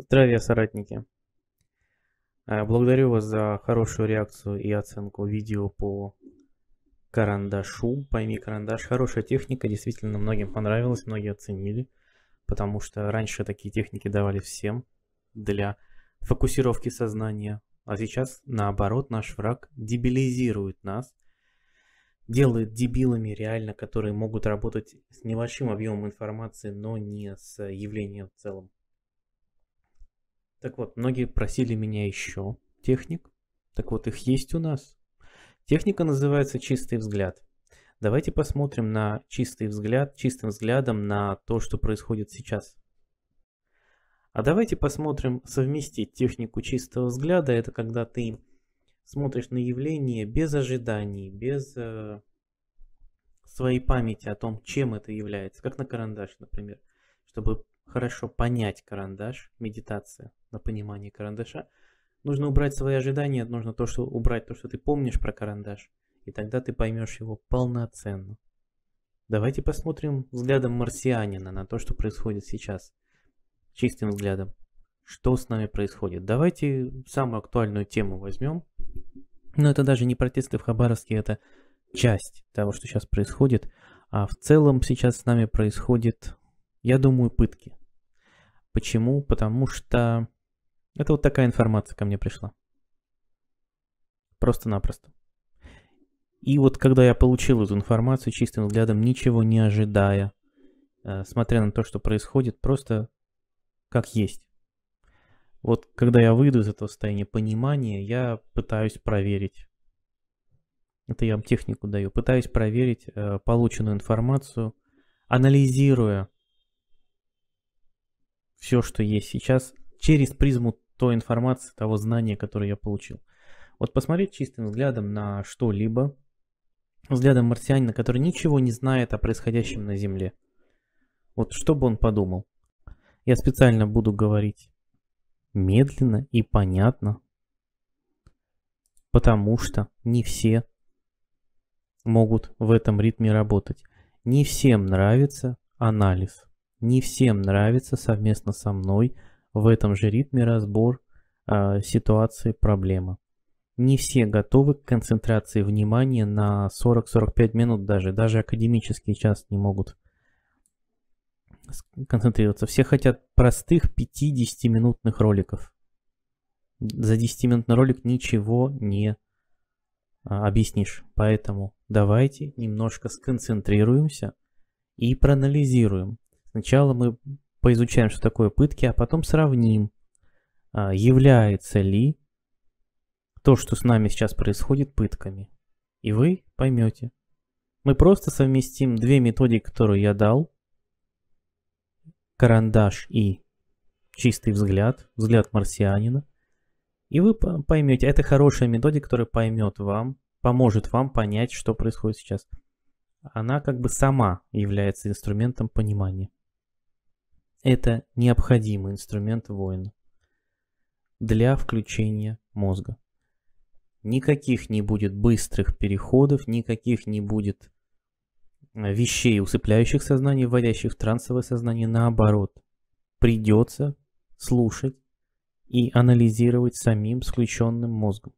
Здравия, соратники! Э, благодарю вас за хорошую реакцию и оценку видео по карандашу. Пойми карандаш. Хорошая техника, действительно многим понравилась, многие оценили. Потому что раньше такие техники давали всем для фокусировки сознания. А сейчас, наоборот, наш враг дебилизирует нас, делает дебилами реально, которые могут работать с небольшим объемом информации, но не с явлением в целом. Так вот, многие просили меня еще техник. Так вот, их есть у нас. Техника называется «Чистый взгляд». Давайте посмотрим на чистый взгляд, чистым взглядом на то, что происходит сейчас. А давайте посмотрим совместить технику чистого взгляда. Это когда ты смотришь на явление без ожиданий, без э, своей памяти о том, чем это является, как на карандаш, например. Чтобы хорошо понять карандаш, медитация на понимание карандаша, нужно убрать свои ожидания, нужно то, что убрать то, что ты помнишь про карандаш, и тогда ты поймешь его полноценно. Давайте посмотрим взглядом марсианина на то, что происходит сейчас. Чистым взглядом. Что с нами происходит? Давайте самую актуальную тему возьмем. Но это даже не протесты в Хабаровске, это часть того, что сейчас происходит. А в целом сейчас с нами происходит я думаю, пытки. Почему? Потому что это вот такая информация ко мне пришла. Просто-напросто. И вот когда я получил эту информацию чистым взглядом, ничего не ожидая, э, смотря на то, что происходит, просто как есть. Вот когда я выйду из этого состояния понимания, я пытаюсь проверить. Это я вам технику даю. Пытаюсь проверить э, полученную информацию, анализируя все, что есть сейчас, через призму той информации, того знания, которое я получил. Вот посмотреть чистым взглядом на что-либо, взглядом марсианина, который ничего не знает о происходящем на Земле. Вот что бы он подумал? Я специально буду говорить медленно и понятно, потому что не все могут в этом ритме работать. Не всем нравится анализ не всем нравится совместно со мной в этом же ритме разбор э, ситуации проблемы. Не все готовы к концентрации внимания на 40-45 минут даже. Даже академический час не могут концентрироваться. Все хотят простых 50-минутных роликов. За 10-минутный ролик ничего не а, объяснишь. Поэтому давайте немножко сконцентрируемся и проанализируем, Сначала мы поизучаем, что такое пытки, а потом сравним, а, является ли то, что с нами сейчас происходит, пытками. И вы поймете. Мы просто совместим две методики, которые я дал. Карандаш и чистый взгляд, взгляд марсианина. И вы поймете, это хорошая методика, которая поймет вам, поможет вам понять, что происходит сейчас. Она как бы сама является инструментом понимания. Это необходимый инструмент воина для включения мозга. Никаких не будет быстрых переходов, никаких не будет э, вещей, усыпляющих сознание, вводящих в трансовое сознание. Наоборот, придется слушать и анализировать самим включенным мозгом.